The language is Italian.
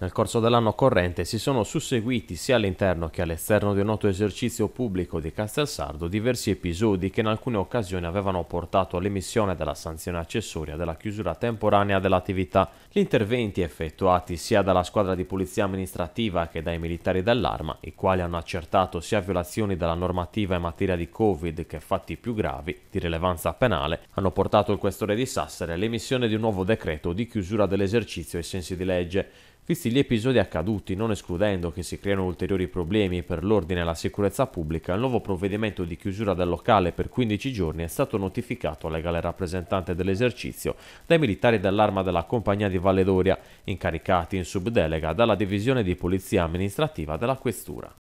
Nel corso dell'anno corrente si sono susseguiti sia all'interno che all'esterno di un noto esercizio pubblico di Castelsardo diversi episodi che in alcune occasioni avevano portato all'emissione della sanzione accessoria della chiusura temporanea dell'attività. Gli interventi effettuati sia dalla squadra di polizia amministrativa che dai militari dell'arma, i quali hanno accertato sia violazioni della normativa in materia di Covid che fatti più gravi di rilevanza penale, hanno portato il questore di Sassari all'emissione di un nuovo decreto di chiusura dell'esercizio ai sensi di legge visti gli episodi accaduti, non escludendo che si creano ulteriori problemi per l'ordine e la sicurezza pubblica, il nuovo provvedimento di chiusura del locale per 15 giorni è stato notificato al legale rappresentante dell'esercizio dai militari dell'arma della compagnia di Valledoria, incaricati in subdelega dalla divisione di polizia amministrativa della questura.